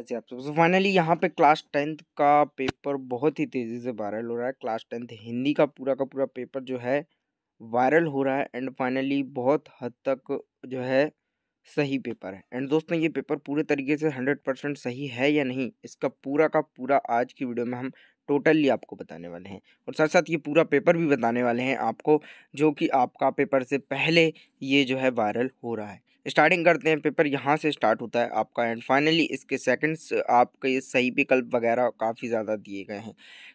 ऐसे आप सब तो फाइनली यहाँ पे क्लास टेंथ का पेपर बहुत ही तेज़ी से वायरल हो रहा है क्लास टेंथ हिंदी का पूरा का पूरा पेपर जो है वायरल हो रहा है एंड फाइनली बहुत हद तक जो है सही पेपर है एंड दोस्तों ये पेपर पूरे तरीके से हंड्रेड परसेंट सही है या नहीं इसका पूरा का पूरा आज की वीडियो में हम टोटली आपको बताने वाले हैं और साथ साथ ये पूरा पेपर भी बताने वाले हैं आपको जो कि आपका पेपर से पहले ये जो है वायरल हो रहा है स्टार्टिंग करते हैं पेपर यहाँ से स्टार्ट होता है आपका एंड फाइनली इसके सेकंड्स आपके सही विकल्प वगैरह काफ़ी ज़्यादा दिए गए हैं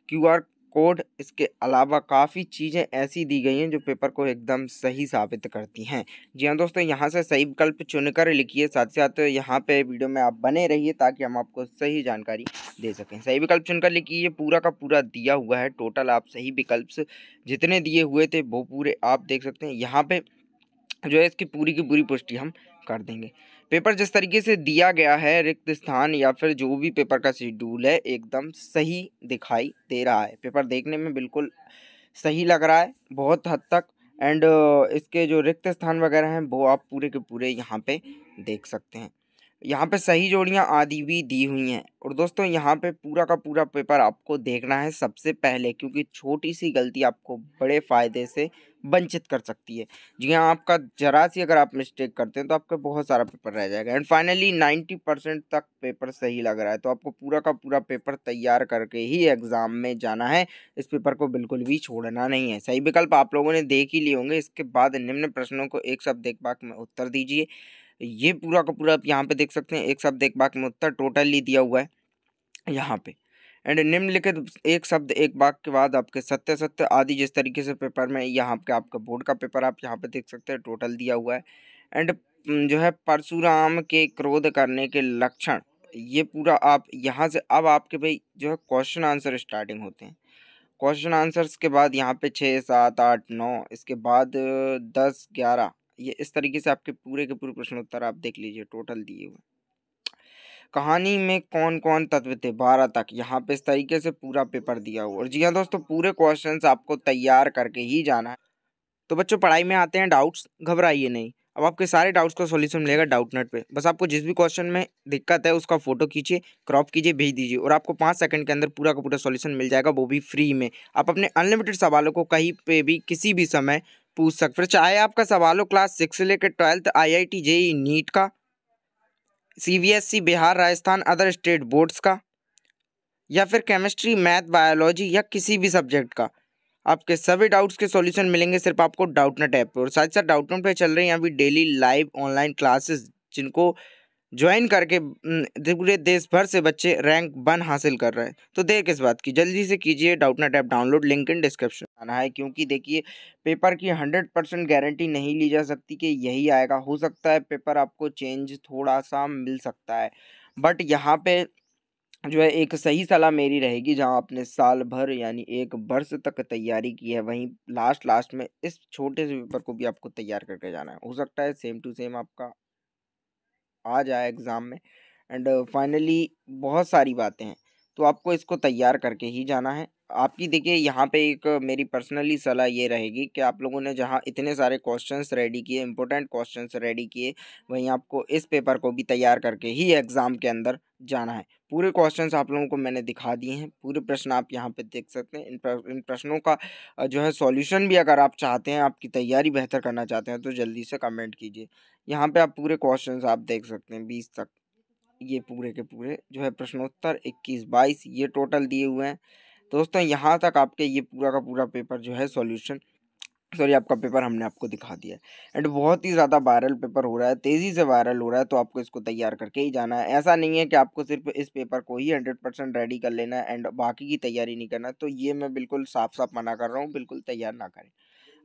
क्यूआर कोड इसके अलावा काफ़ी चीज़ें ऐसी दी गई हैं जो पेपर को एकदम सही साबित करती हैं जी हाँ दोस्तों यहाँ से सही विकल्प चुनकर लिखिए साथ ही साथ यहाँ पे वीडियो में आप बने रहिए ताकि हम आपको सही जानकारी दे सकें सही विकल्प चुनकर लिखिए पूरा का पूरा दिया हुआ है टोटल आप सही विकल्प जितने दिए हुए थे वो पूरे आप देख सकते हैं यहाँ पर जो है इसकी पूरी की पूरी पुष्टि हम कर देंगे पेपर जिस तरीके से दिया गया है रिक्त स्थान या फिर जो भी पेपर का शेड्यूल है एकदम सही दिखाई दे रहा है पेपर देखने में बिल्कुल सही लग रहा है बहुत हद तक एंड इसके जो रिक्त स्थान वगैरह हैं वो आप पूरे के पूरे यहाँ पे देख सकते हैं यहाँ पे सही जोड़ियाँ आदि भी दी हुई हैं और दोस्तों यहाँ पे पूरा का पूरा पेपर आपको देखना है सबसे पहले क्योंकि छोटी सी गलती आपको बड़े फ़ायदे से वंचित कर सकती है जी हाँ आपका जरा सी अगर आप मिस्टेक करते हैं तो आपका बहुत सारा पेपर रह जाएगा एंड फाइनली नाइन्टी परसेंट तक पेपर सही लग रहा है तो आपको पूरा का पूरा पेपर तैयार करके ही एग्ज़ाम में जाना है इस पेपर को बिल्कुल भी छोड़ना नहीं है सही विकल्प आप लोगों ने देख ही लिए होंगे इसके बाद निम्न प्रश्नों को एक शब्द पाक में उत्तर दीजिए ये पूरा का पूरा आप यहाँ पे देख सकते हैं एक शब्द एक वाक्य में उत्तर टोटली दिया हुआ है यहाँ पे एंड निम्नलिखित एक शब्द एक वाक्य के बाद आपके सत्य सत्य आदि जिस तरीके से पेपर में यहाँ पे आपका बोर्ड का पेपर आप यहाँ पे देख सकते हैं टोटल दिया हुआ है एंड जो है परशुराम के क्रोध करने के लक्षण ये पूरा आप यहाँ से अब आपके भाई जो है क्वेश्चन आंसर स्टार्टिंग होते हैं क्वेश्चन आंसर्स के बाद यहाँ पे छः सात आठ नौ इसके बाद दस ग्यारह ये इस तरीके से आपके पूरे के पूरे प्रश्नोत्तर आप देख लीजिए टोटल दिए हुए कहानी में कौन कौन तत्व थे बारह तक यहाँ पे इस तरीके से पूरा पेपर दिया हुआ और जी हाँ दोस्तों पूरे क्वेश्चंस आपको तैयार करके ही जाना है तो बच्चों पढ़ाई में आते हैं डाउट्स घबराइए नहीं अब आपके सारे डाउट्स का सॉल्यूशन मिलेगा डाउट नेट पे बस आपको जिस भी क्वेश्चन में दिक्कत है उसका फोटो खींचिए क्रॉप कीजिए भेज दीजिए और आपको पाँच सेकंड के अंदर पूरा का पूरा सॉल्यूशन मिल जाएगा वो भी फ्री में आप अपने अनलिमिटेड सवालों को कहीं पे भी किसी भी समय पूछ सकते हो चाहे आपका सवाल हो क्लास सिक्स से लेकर twelfth I I T JEE NEET का C B S E Bihar Rajasthan other state boards का या फिर केमिस्ट्री मैथ बायोलॉजी या किसी भी सब्जेक्ट का आपके सभी डाउट्स के सॉल्यूशन मिलेंगे सिर्फ आपको डाउटनेट ऐप पर और साथ ही साथ डाउटनेट पर चल रही हैं अभी डेली लाइव ऑनलाइन क्लासेस जिनको ज्वाइन करके पूरे देश भर से बच्चे रैंक वन हासिल कर रहे हैं तो देर किस बात की जल्दी से कीजिए Doubtnut app download link in description आना है क्योंकि देखिए पेपर की हंड्रेड परसेंट गारंटी नहीं ली जा सकती कि यही आएगा हो सकता है पेपर आपको चेंज थोड़ा सा मिल सकता है बट यहाँ पे जो है एक सही सलाह मेरी रहेगी जहाँ आपने साल भर यानी एक वर्ष तक तैयारी की है वहीं लास्ट लास्ट में इस छोटे से पेपर को भी आपको तैयार करके जाना है हो सकता है सेम टू सेम आपका आ जाए एग्ज़ाम में एंड फाइनली बहुत सारी बातें हैं तो आपको इसको तैयार करके ही जाना है आपकी देखिए यहाँ पे एक मेरी पर्सनली सलाह ये रहेगी कि आप लोगों ने जहाँ इतने सारे क्वेश्चंस रेडी किए इम्पोर्टेंट क्वेश्चंस रेडी किए वहीं आपको इस पेपर को भी तैयार करके ही एग्ज़ाम के अंदर जाना है पूरे क्वेश्चंस आप लोगों को मैंने दिखा दिए हैं पूरे प्रश्न आप यहाँ पे देख सकते हैं इन प्र, इन प्रश्नों का जो है सॉल्यूशन भी अगर आप चाहते हैं आपकी तैयारी बेहतर करना चाहते हैं तो जल्दी से कमेंट कीजिए यहाँ पर आप पूरे क्वेश्चन आप देख सकते हैं बीस तक ये पूरे के पूरे जो है प्रश्नोत्तर इक्कीस बाईस ये टोटल दिए हुए हैं तो दोस्तों यहाँ तक आपके ये पूरा का पूरा पेपर जो है सॉल्यूशन सॉरी आपका पेपर हमने आपको दिखा दिया है एंड बहुत ही ज़्यादा वायरल पेपर हो रहा है तेज़ी से वायरल हो रहा है तो आपको इसको तैयार करके ही जाना है ऐसा नहीं है कि आपको सिर्फ इस पेपर को ही हंड्रेड परसेंट रेडी कर लेना है एंड बाकी की तैयारी नहीं करना तो ये मैं बिल्कुल साफ साफ मना कर रहा हूँ बिल्कुल तैयार ना करें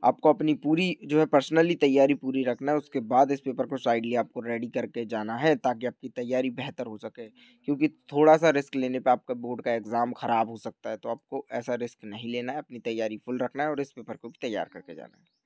आपको अपनी पूरी जो है पर्सनली तैयारी पूरी रखना है उसके बाद इस पेपर को साइडली आपको रेडी करके जाना है ताकि आपकी तैयारी बेहतर हो सके क्योंकि थोड़ा सा रिस्क लेने पे आपका बोर्ड का एग्ज़ाम ख़राब हो सकता है तो आपको ऐसा रिस्क नहीं लेना है अपनी तैयारी फुल रखना है और इस पेपर को भी तैयार करके जाना है